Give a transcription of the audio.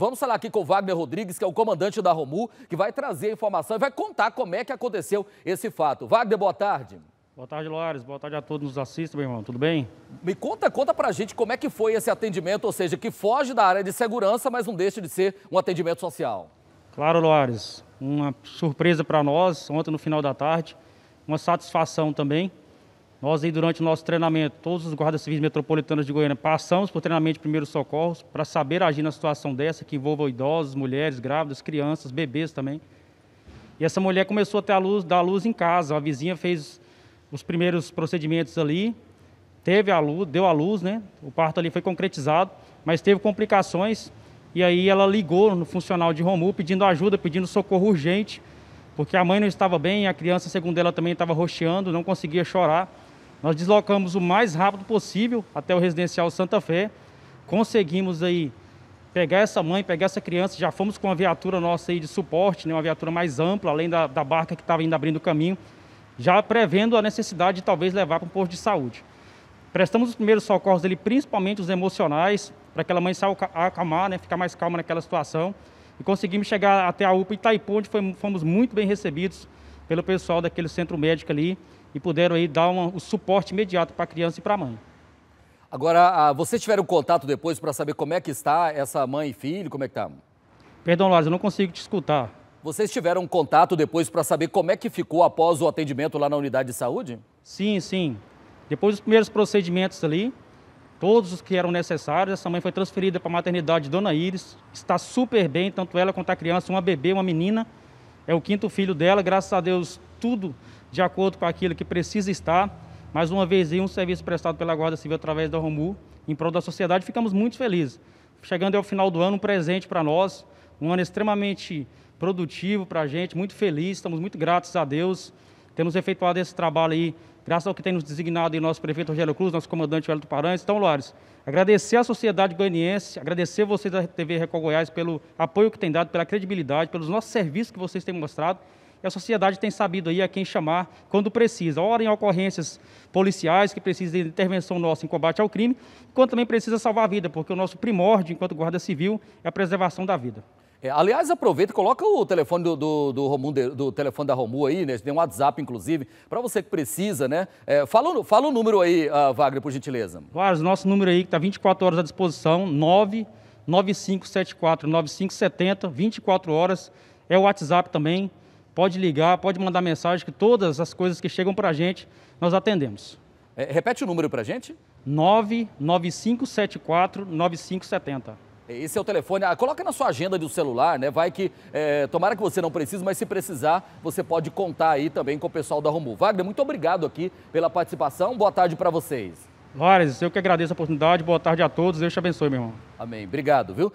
Vamos falar aqui com o Wagner Rodrigues, que é o comandante da Romu, que vai trazer a informação e vai contar como é que aconteceu esse fato. Wagner, boa tarde. Boa tarde, Loares. Boa tarde a todos que nos assistem, meu irmão. Tudo bem? Me conta, conta pra gente como é que foi esse atendimento, ou seja, que foge da área de segurança, mas não deixa de ser um atendimento social. Claro, Loares. Uma surpresa para nós, ontem no final da tarde. Uma satisfação também nós aí durante o nosso treinamento, todos os guardas civis metropolitanos de Goiânia passamos por treinamento de primeiros socorros para saber agir na situação dessa que envolva idosos, mulheres, grávidas, crianças, bebês também. E essa mulher começou a ter a luz, dar a luz em casa. A vizinha fez os primeiros procedimentos ali, teve a luz, deu a luz, né? O parto ali foi concretizado, mas teve complicações. E aí ela ligou no funcional de Romu pedindo ajuda, pedindo socorro urgente, porque a mãe não estava bem, a criança, segundo ela, também estava roxeando, não conseguia chorar. Nós deslocamos o mais rápido possível até o residencial Santa Fé. Conseguimos aí pegar essa mãe, pegar essa criança. Já fomos com uma viatura nossa aí de suporte, né, uma viatura mais ampla, além da, da barca que estava ainda abrindo o caminho, já prevendo a necessidade de talvez levar para um posto de saúde. Prestamos os primeiros socorros dele, principalmente os emocionais, para aquela mãe se acalmar, né, ficar mais calma naquela situação. E conseguimos chegar até a UPA Itaipu, onde fomos muito bem recebidos pelo pessoal daquele centro médico ali e puderam aí dar uma, o suporte imediato para a criança e para a mãe. Agora, ah, vocês tiveram contato depois para saber como é que está essa mãe e filho, como é que está? Perdão, Lázaro, eu não consigo te escutar. Vocês tiveram contato depois para saber como é que ficou após o atendimento lá na unidade de saúde? Sim, sim. Depois dos primeiros procedimentos ali, todos os que eram necessários, essa mãe foi transferida para a maternidade Dona Iris, está super bem, tanto ela quanto a criança, uma bebê, uma menina, é o quinto filho dela, graças a Deus, tudo de acordo com aquilo que precisa estar. Mais uma vez, um serviço prestado pela Guarda Civil através da Romu, em prol da sociedade, ficamos muito felizes. Chegando ao final do ano, um presente para nós, um ano extremamente produtivo para a gente, muito feliz, estamos muito gratos a Deus. Temos efetuado esse trabalho aí graças ao que tem nos designado em nosso prefeito Rogério Cruz, nosso comandante Wellington Paranhos. Então, Lores, agradecer à sociedade goianiense, agradecer vocês da TV Record Goiás pelo apoio que tem dado, pela credibilidade, pelos nossos serviços que vocês têm mostrado. E a sociedade tem sabido aí a quem chamar quando precisa, ora em ocorrências policiais que precisam de intervenção nossa em combate ao crime, quanto também precisa salvar a vida, porque o nosso primórdio enquanto guarda civil é a preservação da vida. É, aliás, aproveita e coloca o telefone do, do, do, Romu, do telefone da Romu aí, né? Tem um WhatsApp, inclusive, para você que precisa, né? É, fala, fala o número aí, uh, Wagner, por gentileza. Claro, o nosso número aí que está 24 horas à disposição, 995749570, 24 horas. É o WhatsApp também. Pode ligar, pode mandar mensagem, que todas as coisas que chegam para a gente, nós atendemos. É, repete o número para a gente. 995749570. Esse é o telefone. Ah, coloca na sua agenda do celular, né? Vai que, é, tomara que você não precise, mas se precisar, você pode contar aí também com o pessoal da Romu. Wagner, muito obrigado aqui pela participação. Boa tarde para vocês. Lares, eu que agradeço a oportunidade. Boa tarde a todos. Deus te abençoe, meu irmão. Amém. Obrigado, viu?